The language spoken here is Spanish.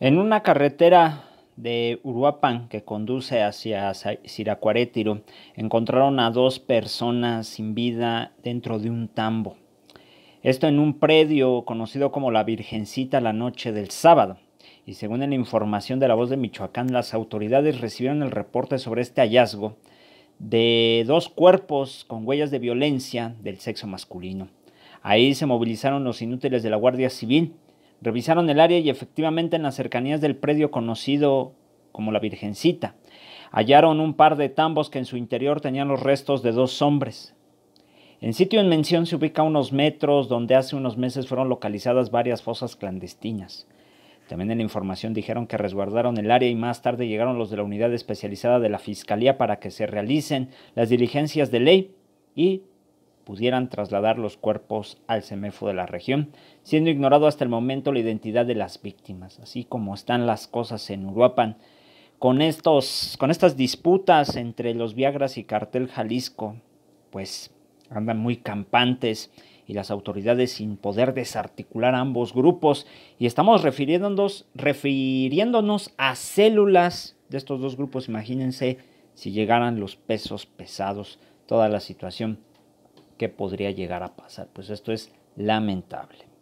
En una carretera de Uruapan que conduce hacia Siracuarétiro, encontraron a dos personas sin vida dentro de un tambo. Esto en un predio conocido como la Virgencita la noche del sábado. Y según la información de la voz de Michoacán, las autoridades recibieron el reporte sobre este hallazgo de dos cuerpos con huellas de violencia del sexo masculino. Ahí se movilizaron los inútiles de la Guardia Civil Revisaron el área y efectivamente en las cercanías del predio conocido como la Virgencita, hallaron un par de tambos que en su interior tenían los restos de dos hombres. En sitio en mención se ubica unos metros donde hace unos meses fueron localizadas varias fosas clandestinas. También en la información dijeron que resguardaron el área y más tarde llegaron los de la unidad especializada de la Fiscalía para que se realicen las diligencias de ley y pudieran trasladar los cuerpos al CEMEFO de la región, siendo ignorado hasta el momento la identidad de las víctimas, así como están las cosas en Uruapan. Con, estos, con estas disputas entre los Viagras y Cartel Jalisco, pues andan muy campantes y las autoridades sin poder desarticular a ambos grupos. Y estamos refiriéndonos, refiriéndonos a células de estos dos grupos. Imagínense si llegaran los pesos pesados, toda la situación que podría llegar a pasar. Pues esto es lamentable.